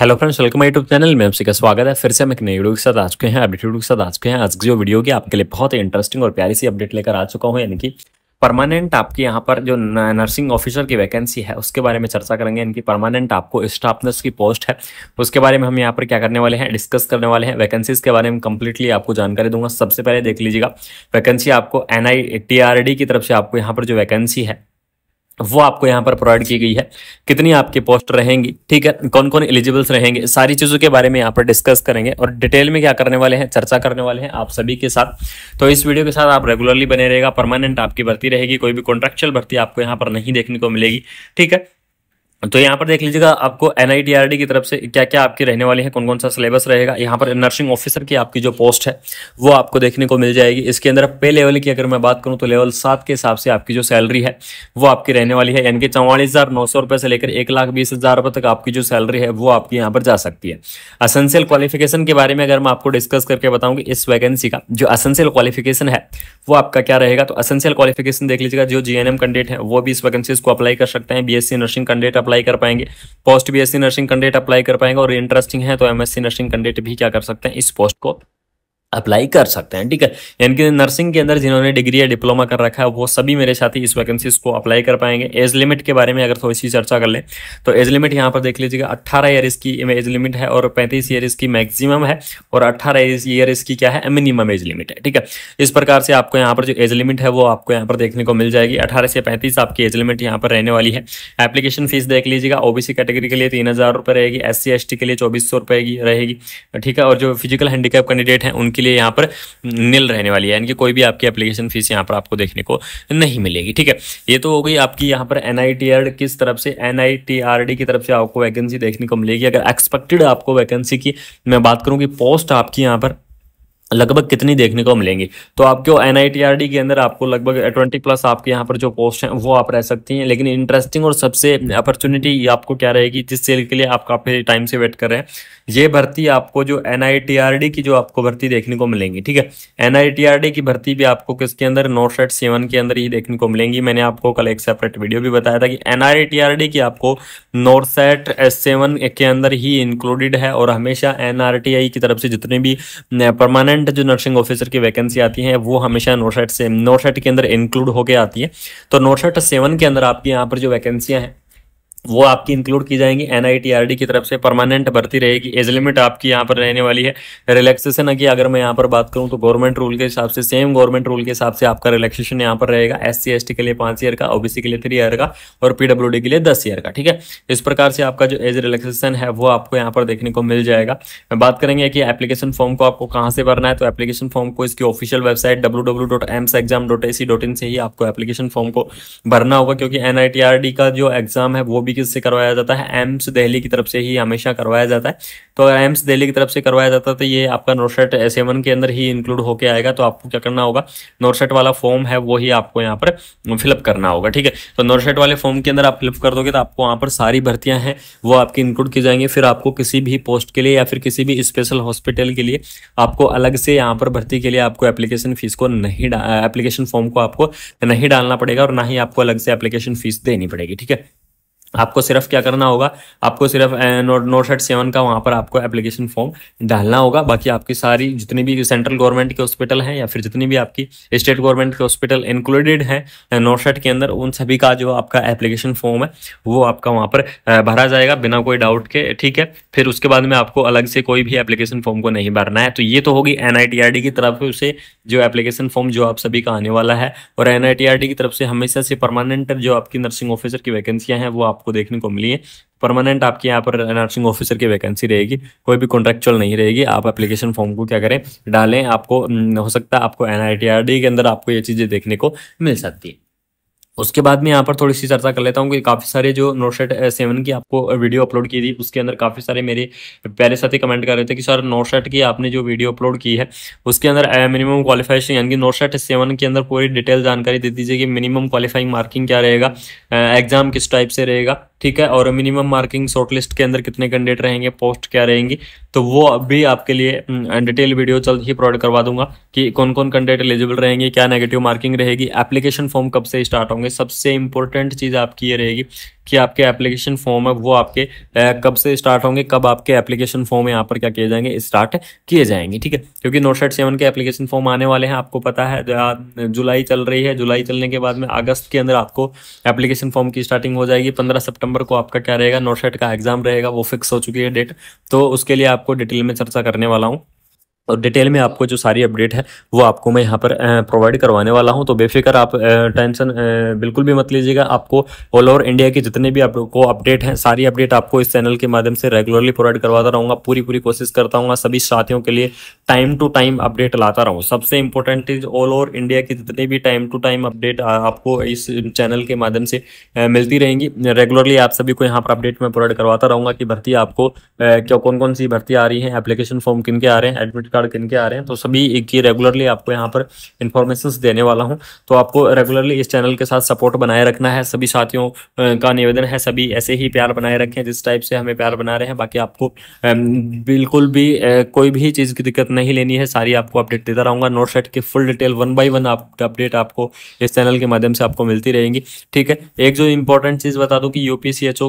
hello friends welcome my YouTube channel में आपसी का स्वागत है फिर से हम एक नई वीडियो के साथ आ चुके हैं वीडियो के साथ आ चुके हैं आज की जो वीडियो की आपके लिए बहुत ही इंटरेस्टिंग और प्यारी सी अपडेट लेकर आ चुका हूँ यानी कि परमानेंट आपके यहाँ पर जो नर्सिंग ऑफिसर की वैकेंसी है उसके बारे में चर्चा करेंगे इनकी परमानेंट आपको स्टाफ नर्स की पोस्ट है उसके बारे में हम यहाँ पर क्या करने वाले हैं डिस्कस करने वाले हैं वैकेंसीज के बारे में कंप्लीटली आपको जानकारी दूंगा सबसे पहले देख लीजिएगा वैकेंसी आपको एन की तरफ से आपको यहाँ पर जो वैकेंसी है वो आपको यहाँ पर प्रोवाइड की गई है कितनी आपके पोस्ट रहेंगी ठीक है कौन कौन एलिजिबल्स रहेंगे सारी चीज़ों के बारे में यहाँ पर डिस्कस करेंगे और डिटेल में क्या करने वाले हैं चर्चा करने वाले हैं आप सभी के साथ तो इस वीडियो के साथ आप रेगुलरली बने रहेगा परमानेंट आपकी भर्ती रहेगी कोई भी कॉन्ट्रेक्चुअल भर्ती आपको यहाँ पर नहीं देखने को मिलेगी ठीक है तो यहाँ पर देख लीजिएगा आपको एन की तरफ से क्या क्या आपकी रहने वाली है कौन कौन सा सिलेबस रहेगा यहाँ पर नर्सिंग ऑफिसर की आपकी जो पोस्ट है वो आपको देखने को मिल जाएगी इसके अंदर पे लेवल की अगर मैं बात करूँ तो लेवल सात के हिसाब से आपकी जो सैलरी है वो आपकी रहने वाली है यानी कि चौवालीस हज़ार नौ सौ रुपये से लेकर एक लाख बीस हज़ार रुपये तक आपकी जो सैलरी है वो आपकी यहाँ पर जा सकती है असेंशियल क्वालिफिकेशन के बारे में अगर मैं आपको डिस्कस करके बताऊँगी इस वैकेंसी का जो असेंशियल क्वालिफिकेशन है वो आपका क्या रहेगा तो असेंशियल क्वालिफिकेशन देख लीजिएगा जो जी एन है वो भी इस वैकेंसी को अप्लाई कर सकते हैं बी नर्सिंग कैंडिडेट अप्लाई कर पाएंगे post B S nursing candidate apply कर पाएंगे और इंटरेस्टिंग है तो एम नर्सिंग कैंडिडेट भी क्या कर सकते हैं इस पोस्ट को अप्लाई कर सकते हैं ठीक है यानी कि नर्सिंग के अंदर जिन्होंने डिग्री या डिप्लोमा कर रखा है वो सभी मेरे साथी इस वैकेंसीज को अप्लाई कर पाएंगे एज लिमिट के बारे में अगर थोड़ी सी चर्चा कर लें तो एज लिमिट यहाँ पर देख लीजिएगा अट्ठारह ईयर इसकी एज लिमिट है और पैंतीस ईयर इसकी मैक्सिमम है और अट्ठारह ईयर इसकी क्या है मिनिमम एज लिमिट है ठीक है इस प्रकार से आपको यहाँ पर जो एज लिमिट है वो आपको यहाँ पर देखने को मिल जाएगी अठारह से पैंतीस आपकी एज लिमिट यहाँ पर रहने वाली है एप्लीकेशन फीस देख लीजिएगा ओबीसी कैटेगरी के लिए तीन हज़ार रहेगी एस सी के लिए चौबीस सौ रहेगी ठीक है और जो फिजिकल हैंडीकैप कैंडिडेट हैं उनके लिए यहाँ पर नील रहने वाली है यानी कि कोई भी आपकी एप्लीकेशन फीस यहाँ पर आपको देखने को नहीं मिलेगी ठीक है ये तो हो गई आपकी यहाँ पर एन किस तरफ से एन की तरफ से आपको वैकेंसी देखने को मिलेगी अगर एक्सपेक्टेड आपको वैकेंसी की मैं बात करूँ कि पोस्ट आपकी यहाँ पर लगभग कितनी देखने को मिलेंगी तो आपको एन के अंदर आपको लगभग ट्वेंटी प्लस आपके यहाँ पर जो पोस्ट हैं वो आप रह सकती हैं लेकिन इंटरेस्टिंग और सबसे अपॉर्चुनिटी आपको क्या रहेगी जिस सेल के लिए आप काफ़ी टाइम से वेट कर रहे हैं ये भर्ती आपको जो एन की जो आपको भर्ती देखने को मिलेंगी ठीक है एन की भर्ती भी आपको किसके अंदर नोट सेट सेवन के अंदर ही देखने को मिलेंगी मैंने आपको कल एक सेपरेट वीडियो भी बताया था कि एन की आपको नोट सेट एस सेवन के अंदर ही इंक्लूडेड है और हमेशा एन की तरफ से जितने भी परमानेंट परमानेंट जो नर्सिंग ऑफिसर की वैकेंसी आती है वो हमेशा नोट से नोट के अंदर इंक्लूड होकर आती है तो नोरसेट सेवन के अंदर आपकी यहाँ पर जो वैकेंसियाँ हैं वो आपकी इंक्लूड की जाएंगी एन की तरफ से परमानेंट भर्ती रहेगी एज लिमिट आपकी यहाँ पर रहने वाली है रिलैक्सेशन की अगर मैं यहाँ पर बात करूँ तो गवर्नमेंट रूल के हिसाब से सेम गवर्नमेंट रूल के हिसाब से आपका रिलैक्सेशन यहाँ पर रहेगा एस सी के लिए पाँच ईयर का ओबीसी के लिए थ्री ईयर का और पीडब्ल्यू के लिए दस ईयर का ठीक है इस प्रकार से आपका जो एज रिलैक्सेशन है वो आपको यहाँ पर देखने को मिल जाएगा बात करेंगे कि एप्लीकेशन फॉर्म को आपको कहाँ से भरना है तो एप्लीकेशन फॉर्म को इसकी ऑफिशियल वेबसाइट डब्ल्यू से ही आपको एप्लीकेशन फॉर्म को भरना होगा क्योंकि एन का जो एग्जाम है वो भी तरीके से करवाया जाता है एम्स दिल्ली की तरफ से ही हमेशा करवाया जाता है तो अगर एम्स दिल्ली की तरफ से करवाया जाता है तो ये आपका नोरसेट एस के अंदर ही इंक्लूड होके आएगा तो आपको क्या करना होगा नोरसेट वाला फॉर्म है वो ही आपको यहाँ पर फिलअप करना होगा ठीक है तो नोरसेट वाले फॉर्म के अंदर आप फिलअप कर दोगे तो आपको वहाँ पर सारी भर्तियाँ हैं वो आपकी इंक्लूड की जाएंगी फिर आपको किसी भी पोस्ट के लिए या फिर किसी भी स्पेशल हॉस्पिटल के लिए आपको अलग से यहाँ पर भर्ती के लिए आपको एप्लीकेशन फीस को नहीं एप्लीकेशन फॉर्म को आपको नहीं डालना पड़ेगा और ना ही आपको अलग से एप्लीकेशन फीस देनी पड़ेगी ठीक है आपको सिर्फ क्या करना होगा आपको सिर्फ नोट सेट सेवन का वहाँ पर आपको एप्लीकेशन फॉर्म डालना होगा बाकी आपकी सारी जितनी भी सेंट्रल गवर्नमेंट के हॉस्पिटल हैं या फिर जितनी भी आपकी स्टेट गवर्नमेंट के हॉस्पिटल इंक्लूडेड हैं नोट के अंदर उन सभी का जो आपका एप्लीकेशन फॉर्म है वो आपका वहाँ पर भरा जाएगा बिना कोई डाउट के ठीक है फिर उसके बाद में आपको अलग से कोई भी एप्लीकेशन फॉर्म को नहीं भरना है तो ये तो होगी एन e की तरफ से जो एप्लीकेशन फॉर्म जो आप सभी का आने वाला है और एन e की तरफ से हमेशा से परमानेंट जो आपकी नर्सिंग ऑफिसर की वैकेंसियाँ हैं वो आप आपको देखने को मिली है परमानेंट आपके यहाँ पर नर्सिंग ऑफिसर की वैकेंसी रहेगी कोई भी कॉन्ट्रेक्चुअल नहीं रहेगी आप एप्लीकेशन फॉर्म को क्या करें डालें आपको हम्म, हो सकता है आपको एन के अंदर आपको ये चीज़ें देखने को मिल सकती है उसके बाद में यहाँ पर थोड़ी सी चर्चा कर लेता हूँ कि काफ़ी सारे जो नोट सेट सेवन की आपको वीडियो अपलोड की थी उसके अंदर काफ़ी सारे मेरे प्यारे साथी कमेंट कर रहे थे कि सर नोट सेट की आपने जो वीडियो अपलोड की है उसके अंदर मिनिमम क्वालिफिकेशन यानी कि नोट सेट सेवन के अंदर पूरी डिटेल जानकारी दे दीजिए कि मिनिमम क्वालिफाइंग मार्किंग क्या रहेगा एग्जाम किस टाइप से रहेगा ठीक है और मिनिमम मार्किंग शॉर्ट लिस्ट के अंदर कितने कैंडिडेट रहेंगे पोस्ट क्या रहेंगी तो वो अभी आपके लिए डिटेल वीडियो जल्द ही प्रोवाइड करवा दूंगा कि कौन कौन कैंडिडेट एलिजिबल रहेंगे क्या नेगेटिव मार्किंग रहेगी एप्लीकेशन फॉर्म कब से स्टार्ट होंगे सबसे इंपॉर्टेंट चीज़ आपकी ये रहेगी कि आपके एप्लीकेशन फॉर्म है वो आपके कब से स्टार्ट होंगे कब आपके एप्लीकेशन फॉर्म यहाँ पर क्या किए जाएंगे स्टार्ट किए जाएंगे ठीक है क्योंकि नोट सेट सेवन के एप्लीकेशन फॉर्म आने वाले हैं आपको पता है जुलाई चल रही है जुलाई चलने के बाद में अगस्त के अंदर आपको एप्लीकेशन फॉर्म की स्टार्टिंग हो जाएगी पंद्रह सेप्टेम्बर को आपका क्या रहेगा नोट सेट का एग्जाम रहेगा वो फिक्स हो चुकी है डेट तो उसके लिए आपको डिटेल में चर्चा करने वाला हूँ और डिटेल में आपको जो सारी अपडेट है वो आपको मैं यहाँ पर प्रोवाइड करवाने वाला हूँ तो बेफिक्र आप टेंशन बिल्कुल भी मत लीजिएगा आपको ऑल ओवर इंडिया के जितने भी आपको अपडेट हैं सारी अपडेट आपको इस चैनल के माध्यम से रेगुलरली प्रोवाइड करवाता रहूँगा पूरी पूरी कोशिश करता हूँ सभी साथियों के लिए टाइम टू टाइम अपडेट लाता रहूँ सबसे इंपॉर्टेंट चीज ऑल ओवर इंडिया की जितने भी टाइम टू टाइम अपडेट आपको इस चैनल के माध्यम से मिलती रहेंगी रेगुलरली आप सभी को यहाँ पर अपडेट में प्रोवाइड करवाता रहूँगा कि भर्ती आपको क्या कौन कौन सी भर्ती आ रही है एप्लीकेशन फॉर्म किन के आ रहे हैं एडमिट कार्ड किन के आ रहे हैं तो सभी एक ही रेगुलरली आपको यहाँ पर इन्फॉर्मेशन देने वाला हूँ तो आपको रेगुलरली इस चैनल के साथ सपोर्ट बनाए रखना है सभी साथियों का निवेदन है सभी ऐसे ही प्यार बनाए रखें जिस टाइप से हमें प्यार बना रहे हैं बाकी आपको बिल्कुल भी कोई भी चीज़ की दिक्कत नहीं लेनी है सारी आपको अपडेट देता रहूँगा नोट सेट की full detail one by one आप अपडेट आपको इस चैनल के माध्यम से आपको मिलती रहेंगी ठीक है एक जो इंपॉर्टेंट चीज़ बता दूँ कि यू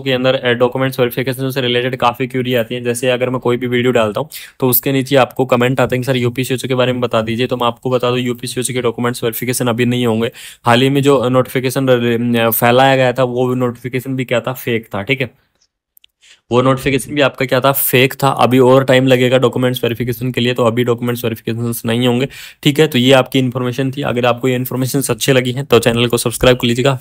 के अंदर डॉक्यूमेंट्स वेरिफिकेशन से रिलेटेड काफ़ी क्यूरी आती है जैसे अगर मैं कोई भी वीडियो डालता हूँ तो उसके नीचे आपको कमेंट डॉक्यूमेंट आते हैं सर यूपीसीओ के बारे में बता दीजिए तो मैं आपको बता दूँ यूपीसीओ के डॉक्यूमेंट्स वेरिफिकेशन अभी नहीं होंगे हाल ही में जो नोटिफिकेशन फैलाया गया था वो नोटिफिकेशन भी क्या था फेक था ठीक है वो नोटिफिकेशन भी आपका क्या था फेक था अभी और टाइम लगेगा डॉक्यूमेंट्स वेरिफिकेशन के लिए तो अभी डॉक्यूमेंट्स वेरिफिकेशन नहीं होंगे ठीक है तो ये आपकी इन्फॉर्मेशन थी अगर आपको ये इन्फॉर्मेशन अच्छी लगी है तो चैनल को सब्सक्राइब कर लीजिएगा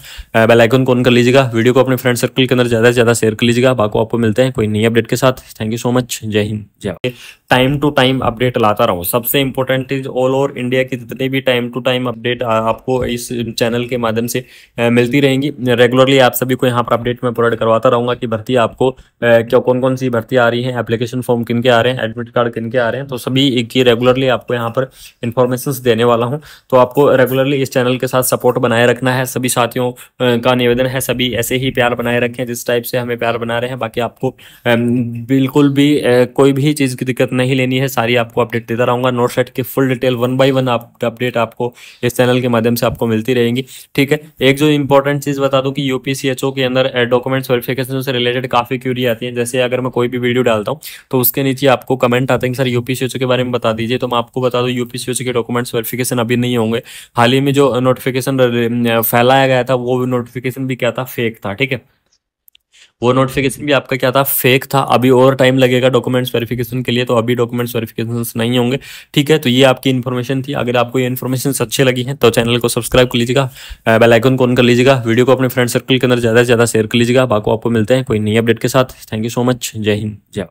बेल आइकन को ऑन कर लीजिएगा वीडियो को अपने फ्रेंड सर्कल के अंदर ज़्यादा से ज़्यादा शेयर कर लीजिएगा बाकी आपको मिलते हैं कोई नई अपडेट के साथ थैंक यू सो मच जय हिंद जय टाइम टू टाइम अपडेट लाता रहूँ सबसे important is all over India की जितनी भी टाइम टू टाइम अपडेट आपको इस चैनल के माध्यम से मिलती रहेंगी रेगुलरली आप सभी को यहाँ पर अपडेट मैं प्रोवाइड करवाता रहूँगा कि भर्ती आपको क्या कौन कौन सी भर्ती आ रही है एप्लीकेशन फॉर्म किन के आ रहे हैं एडमिट कार्ड किन के आ रहे हैं तो सभी की रेगुलरली आपको यहाँ पर इन्फॉर्मेशन देने वाला हूँ तो आपको रेगुलरली इस चैनल के साथ सपोर्ट बनाए रखना है सभी साथियों का निवेदन है सभी ऐसे ही प्यार बनाए रखें जिस टाइप से हमें प्यार बना रहे हैं बाकी आपको बिल्कुल भी कोई भी चीज़ की दिक्कत नहीं लेनी है सारी आपको अपडेट देता रहूँगा नोट सेट की full detail one by one आप अपडेट आपको इस चैनल के माध्यम से आपको मिलती रहेंगी ठीक है एक जो इंपॉर्टेंट चीज़ बता दूँ कि यूपीसीएचओ के अंदर डॉक्यूमेंट्स वेरिफिकेशन से रिलेटेड काफ़ी क्यूरी आती है जैसे अगर मैं कोई भी वीडियो डालता हूँ तो उसके नीचे आपको कमेंट आते हैं सर यूपीसीएचओ के बारे में बता दीजिए तो मैं आपको बता दूँ यूपीसीएचओ के डॉक्यूमेंट्स वेरिफिकेशन अभी नहीं होंगे हाल ही में जो नोटिफिकेशन फैलाया गया था वो नोटिफिकेशन भी क्या था फेक था ठीक है वो नोटिफिकेशन भी आपका क्या था फेक था अभी और टाइम लगेगा डॉक्यूमेंट्स वेरिफिकेशन के लिए तो अभी डॉक्यूमेंट्स वेरिफिकेशन नहीं होंगे ठीक है तो ये आपकी इन्फॉर्मेशन थी अगर आपको ये इन्फॉर्मेशन अच्छे लगी है तो चैनल को सब्सक्राइब कर लीजिएगा बेलाइकन कॉन कर लीजिएगा वीडियो को अपने फ्रेंड सर्कल के अंदर ज़्यादा से ज़्यादा शेयर कर लीजिएगा बाकी आपको मिलते हैं कोई नई अपडेट के साथ थैंक यू सो मच जय हिंद जय